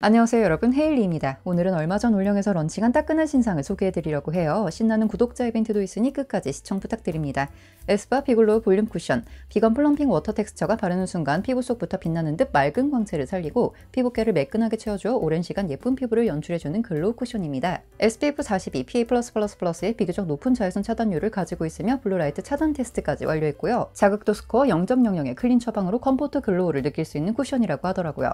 안녕하세요 여러분 헤일리입니다. 오늘은 얼마 전올령에서 런칭한 따끈한 신상을 소개해드리려고 해요. 신나는 구독자 이벤트도 있으니 끝까지 시청 부탁드립니다. 에스쁘아 비글로우 볼륨 쿠션 비건 플럼핑 워터 텍스처가 바르는 순간 피부 속부터 빛나는 듯 맑은 광채를 살리고 피부결을 매끈하게 채워줘 오랜 시간 예쁜 피부를 연출해주는 글로우 쿠션입니다. SPF 42 PA+++의 비교적 높은 자외선 차단율을 가지고 있으며 블루라이트 차단 테스트까지 완료했고요. 자극도 스코어 0.00의 클린 처방으로 컴포트 글로우를 느낄 수 있는 쿠션이라고 하더라고요.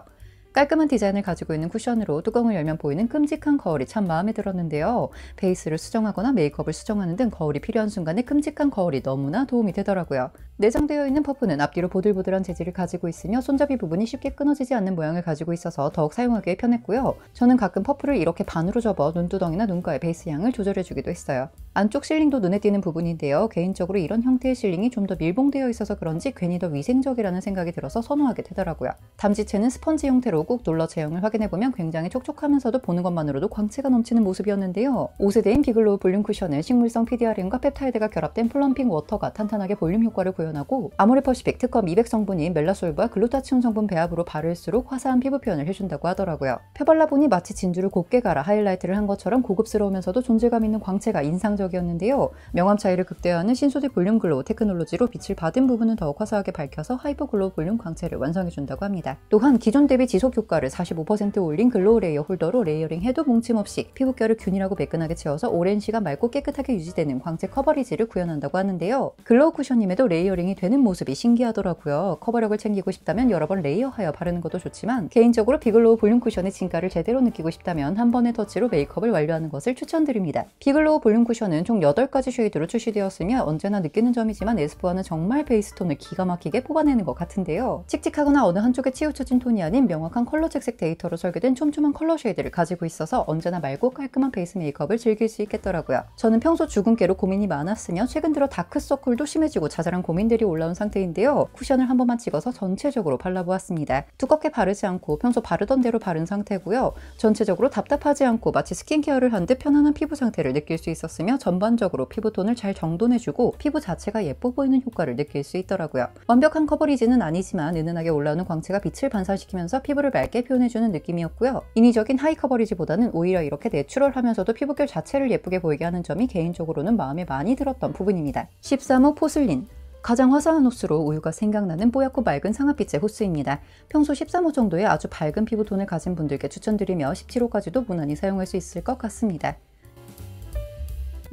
깔끔한 디자인을 가지고 있는 쿠션으로 뚜껑을 열면 보이는 큼직한 거울이 참 마음에 들었는데요. 베이스를 수정하거나 메이크업을 수정하는 등 거울이 필요한 순간에 큼직한 거울이 너무나 도움이 되더라고요. 내장되어 있는 퍼프는 앞뒤로 보들보들한 재질을 가지고 있으며 손잡이 부분이 쉽게 끊어지지 않는 모양을 가지고 있어서 더욱 사용하기에 편했고요. 저는 가끔 퍼프를 이렇게 반으로 접어 눈두덩이나 눈가에 베이스 양을 조절해주기도 했어요. 안쪽 실링도 눈에 띄는 부분인데요. 개인적으로 이런 형태의 실링이 좀 더 밀봉되어 있어서 그런지 괜히 더 위생적이라는 생각이 들어서 선호하게 되더라고요. 담지채는 스펀지 형태로 꾹 눌러 제형을 확인해보면 굉장히 촉촉하면서도 보는 것만으로도 광채가 넘치는 모습이었는데요. 5세대인 비글로우 볼륨 쿠션은 식물성 PDRM과 펩타이드가 결합된 플럼핑 워터가 탄탄하게 볼륨 효과를 구현하고 아모레퍼시픽 특허 200 성분인 멜라솔브와 글루타치온 성분 배합으로 바를수록 화사한 피부 표현을 해준다고 하더라고요. 펴발라 보니 마치 진주를 곱게 갈아 하이라이트를 한 것처럼 고급스러우면서도 존재감 있는 광채가 인상적 인상이었는데요 명암 차이를 극대화하는 신소재 볼륨 글로우 테크놀로지로 빛을 받은 부분은 더욱 화사하게 밝혀서 하이퍼 글로우 볼륨 광채를 완성해준다고 합니다. 또한 기존 대비 지속 효과를 45% 올린 글로우 레이어 홀더로 레이어링 해도 뭉침 없이 피부결을 균일하고 매끈하게 채워서 오랜 시간 맑고 깨끗하게 유지되는 광채 커버리지를 구현한다고 하는데요. 글로우 쿠션임에도 레이어링이 되는 모습이 신기하더라고요. 커버력을 챙기고 싶다면 여러 번 레이어하여 바르는 것도 좋지만 개인적으로 비글로우 볼륨 쿠션의 진가를 제대로 느끼고 싶다면 한 번의 터치로 메이크업을 완료하는 것을 추천드립니다. 비글로우 볼륨 쿠션은 에스쁘총 8가지 쉐이드로 출시되었으며 언제나 느끼는 점이지만 에스쁘아는 정말 베이스 톤을 기가 막히게 뽑아내는 것 같은데요. 칙칙하거나 어느 한쪽에 치우쳐진 톤이 아닌 명확한 컬러 색색 데이터로 설계된 촘촘한 컬러 쉐이드를 가지고 있어서 언제나 맑고 깔끔한 베이스 메이크업을 즐길 수 있겠더라고요. 저는 평소 주근깨로 고민이 많았으며 최근 들어 다크서클도 심해지고 자잘한 고민들이 올라온 상태인데요. 쿠션을 한 번만 찍어서 전체적으로 발라보았습니다. 두껍게 바르지 않고 평소 바르던 대로 바른 상태고요. 전체적으로 답답하지 않고 마치 스킨케어를 한 듯 편안한 피부 상태를 느낄 수 있었으며 전반적으로 피부톤을 잘 정돈해주고 피부 자체가 예뻐 보이는 효과를 느낄 수 있더라고요. 완벽한 커버리지는 아니지만 은은하게 올라오는 광채가 빛을 반사시키면서 피부를 맑게 표현해주는 느낌이었고요. 인위적인 하이 커버리지보다는 오히려 이렇게 내추럴하면서도 피부결 자체를 예쁘게 보이게 하는 점이 개인적으로는 마음에 많이 들었던 부분입니다. 13호 포슬린 가장 화사한 호수로 우유가 생각나는 뽀얗고 맑은 상아빛의 호수입니다. 평소 13호 정도의 아주 밝은 피부톤을 가진 분들께 추천드리며 17호까지도 무난히 사용할 수 있을 것 같습니다.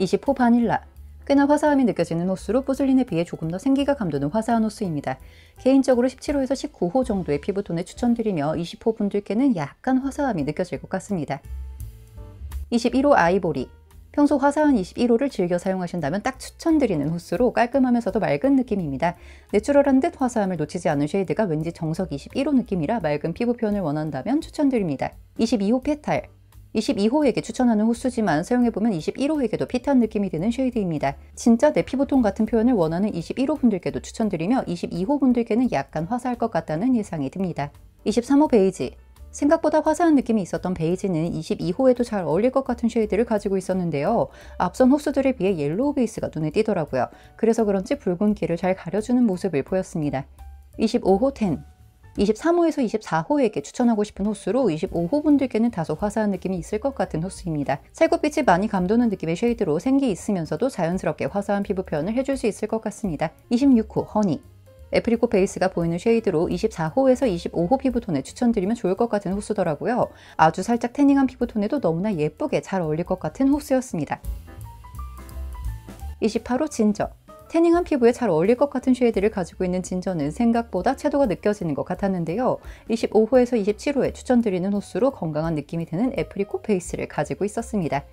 20호 바닐라 꽤나 화사함이 느껴지는 호수로 뽀슬린에 비해 조금 더 생기가 감도는 화사한 호수입니다. 개인적으로 17호에서 19호 정도의 피부톤을 추천드리며 20호 분들께는 약간 화사함이 느껴질 것 같습니다. 21호 아이보리 평소 화사한 21호를 즐겨 사용하신다면 딱 추천드리는 호수로 깔끔하면서도 맑은 느낌입니다. 내추럴한 듯 화사함을 놓치지 않은 쉐이드가 왠지 정석 21호 느낌이라 맑은 피부 표현을 원한다면 추천드립니다. 22호 페탈 22호에게 추천하는 호수지만 사용해보면 21호에게도 핏한 느낌이 드는 쉐이드입니다. 진짜 내 피부톤 같은 표현을 원하는 21호 분들께도 추천드리며 22호 분들께는 약간 화사할 것 같다는 예상이 듭니다. 23호 베이지 생각보다 화사한 느낌이 있었던 베이지는 22호에도 잘 어울릴 것 같은 쉐이드를 가지고 있었는데요. 앞선 호수들에 비해 옐로우 베이스가 눈에 띄더라고요. 그래서 그런지 붉은기를 잘 가려주는 모습을 보였습니다. 25호 텐 23호에서 24호에게 추천하고 싶은 호수로 25호 분들께는 다소 화사한 느낌이 있을 것 같은 호수입니다. 살구빛이 많이 감도는 느낌의 쉐이드로 생기 있으면서도 자연스럽게 화사한 피부 표현을 해줄 수 있을 것 같습니다. 26호 허니 애프리코 베이스가 보이는 쉐이드로 24호에서 25호 피부톤에 추천드리면 좋을 것 같은 호수더라고요. 아주 살짝 태닝한 피부톤에도 너무나 예쁘게 잘 어울릴 것 같은 호수였습니다. 28호 진저 태닝한 피부에 잘 어울릴 것 같은 쉐이드를 가지고 있는 진저는 생각보다 채도가 느껴지는 것 같았는데요. 25호에서 27호에 추천드리는 호수로 건강한 느낌이 드는 애프리코 베이스를 가지고 있었습니다.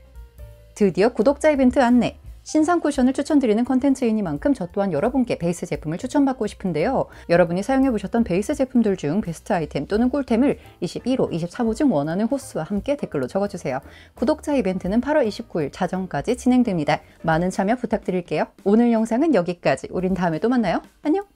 드디어 구독자 이벤트 안내! 신상 쿠션을 추천드리는 컨텐츠이니만큼 저 또한 여러분께 베이스 제품을 추천받고 싶은데요. 여러분이 사용해보셨던 베이스 제품들 중 베스트 아이템 또는 꿀템을 21호, 24호 중 원하는 호수와 함께 댓글로 적어주세요. 구독자 이벤트는 8월 29일 자정까지 진행됩니다. 많은 참여 부탁드릴게요. 오늘 영상은 여기까지. 우린 다음에 또 만나요. 안녕!